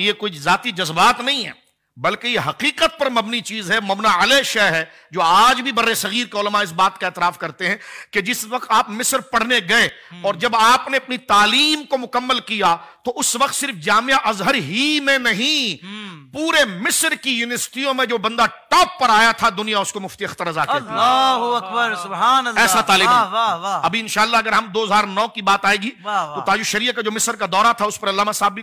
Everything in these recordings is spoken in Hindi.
ये कुछ जाति जज्बात नहीं है बल्कि यह हकीकत पर मबनी चीज़ है मबना अल शह है जो आज भी बर सगीर कोलमा इस बात का एतराफ़ करते हैं कि जिस वक्त आप मिस्र पढ़ने गए हम्म। और जब आपने अपनी तालीम को मुकम्मल किया तो उस वक्त सिर्फ जामिया अजहर ही में नहीं हम्म। पूरे मिस्र की यूनिवर्सिटियों में जो बंदा टॉप पर आया था दुनिया उसको मुफ्ती अख्तर ऐसा तालीम अभी इनशाला अगर हम दो हजार नौ की बात आएगी तो ताजु शरिया का जो मिस्र का दौरा था उस पर अल्लामा साहब भी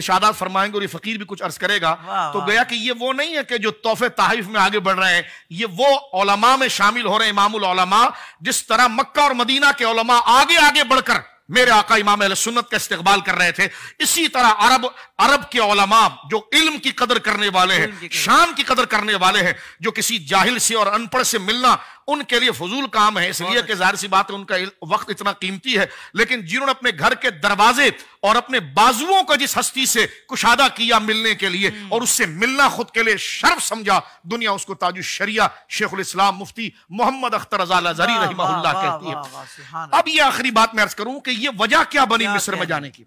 इर्शादा फरमाएंगे और ये फकीर भी कुछ अर्ज करेगा तो गया कि कि ये वो नहीं है कि जो तोहफे तहफ में आगे बढ़ रहे हैं ये वो ओलमा में शामिल हो रहे हैं ओलमा जिस तरह मक्का और मदीना के ओलमा आगे आगे बढ़कर मेरे आका इमाम सुन्नत का इस्तेबाल कर रहे थे इसी तरह अरब अरब के ओलमा जो इल्म की कदर करने वाले हैं शाम की कदर करने वाले हैं जो किसी जाहिल से और अनपढ़ से मिलना उनके लिए फजूल काम है इसलिए कि जाहिर सी बात है उनका वक्त इतना कीमती है लेकिन जिन्होंने अपने घर के दरवाजे और अपने बाजुओं को जिस हस्ती से कुशादा किया मिलने के लिए हम्म। और उससे मिलना खुद के लिए शर्फ समझा दुनिया उसको ताजु शरिया शेखुल इस्लाम मुफ्ती मोहम्मद अख्तर रजालाजरी रही कहती है अब यह आखिरी बात मैं अर्ज करूं कि यह वजह क्या बनी मिस्र में जाने की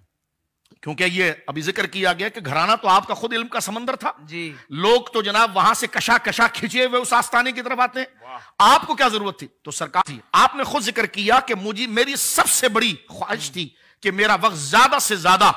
क्योंकि ये अभी जिक्र किया गया कि घराना तो आपका खुद इल्म का समंदर था जी लोग तो जनाब वहां से कशा कशा खिंचे हुए उस आस्थाने की तरफ आते हैं आपको क्या जरूरत थी तो सरकार थी आपने खुद जिक्र किया कि मुझे मेरी सबसे बड़ी ख्वाहिश थी कि मेरा वक्त ज्यादा से ज्यादा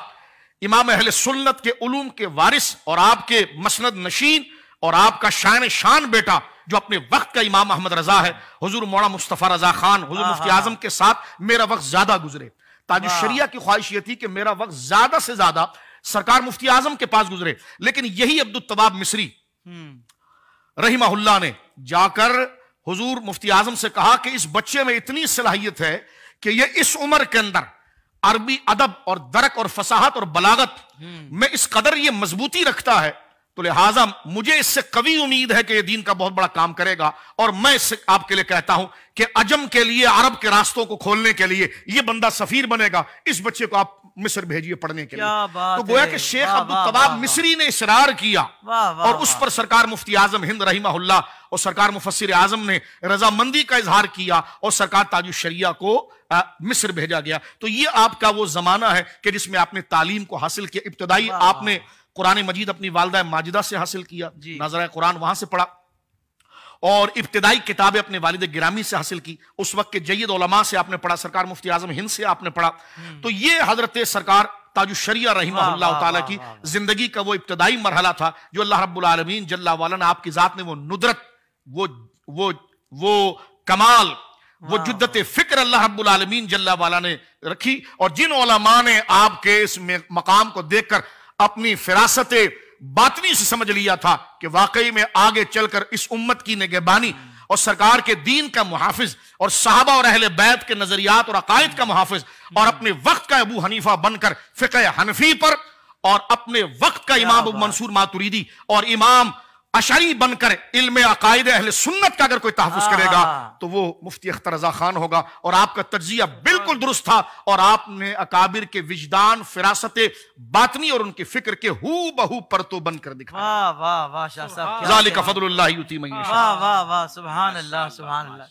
इमाम अहल सुन्नत के उलूम के वारिस और आपके मसनद नशीन और आपका शान शान बेटा जो अपने वक्त का इमाम अहमद रजा है हजूर मौड़ा मुस्तफ़ा रजा खान हजूर मुफ्ती आजम के साथ मेरा वक्त ज्यादा गुजरे ताज शरिया की ख्वाहिश ये थी कि मेरा वक्त ज्यादा से ज्यादा सरकार मुफ्ती आजम के पास गुजरे लेकिन यही अब्दुल तबाब मिश्री हम्म। रहीमहुल्ला ने जाकर हुजूर मुफ्ती आजम से कहा कि इस बच्चे में इतनी सलाहियत है कि यह इस उम्र के अंदर अरबी अदब और दरक और फसाहत और बलागत में हम्म। इस कदर यह मजबूती रखता है तो लिहाजा मुझे इससे कभी उम्मीद है कि यह दीन का बहुत बड़ा काम करेगा और मैं इससे आपके लिए कहता हूं कि अजम के लिए अरब के रास्तों को खोलने के लिए यह बंदा सफीर बनेगा इस बच्चे को आप मिस्र भेजिए पढ़ने के लिए तो गोया के शेख अब्दुल कबाब मिस्री ने इसरार किया और उस पर सरकार मुफ्ती आजम हिंद रही और सरकार मुफसर आजम ने रजामंदी का इजहार किया और सरकार ताजु शरिया को आ, मिस्र भेजा गया तो ये आपका वो जमाना है कि जिसमें आपने तालीम को हासिल किया इब्तदाई आपने कुरान मजीद अपनी वालदा माजिदा से हासिल किया नजर कुरान वहां से पढ़ा और इब्तदाई किताबें अपने वालिद ग्रामी से हासिल की उस वक्त के जयद उलमा से आपने पढ़ा सरकार मुफ्ती आजम हिंद से आपने पढ़ा हम्म। तो ये हजरत सरकार ताजुशरिया रही ताला की जिंदगी का वो इब्तदाई मरहला था जो अल्लाह रबालमीन जल्ला वाला आपकी ज़ात ने वो नुदरत वो वो वो कमाल वो जुद्दत फिक्र अल्लाह रबालमीन जल्ला वाला ने रखी और जिन ओलमा ने आपके इस मकाम को देखकर अपनी फिरासत बातनी से समझ लिया था कि वाकई में आगे चलकर इस उम्मत की निगेबानी और सरकार के दीन का मुहाफिज और साहबा और अहल बैत के नजरियात और अकायद का मुहाफ़ और अपने वक्त का अबू हनीफा बनकर फ़िक हनफी पर और अपने वक्त का इमाम मंसूर मातुरीदी और इमाम अशरी बनकर इल्म अकायद अहल सुन्नत का अगर कोई तहफुज हाँ। करेगा तो वो मुफ्ती अख्तर रजा खान होगा और आपका तजिया बिल्कुल दुरुस्त था और आपने अकाबिर के विजदान फिरासत बातनी और उनके फिक्र के हु बहु पर तो बन कर दिखाया वाह वाह वाह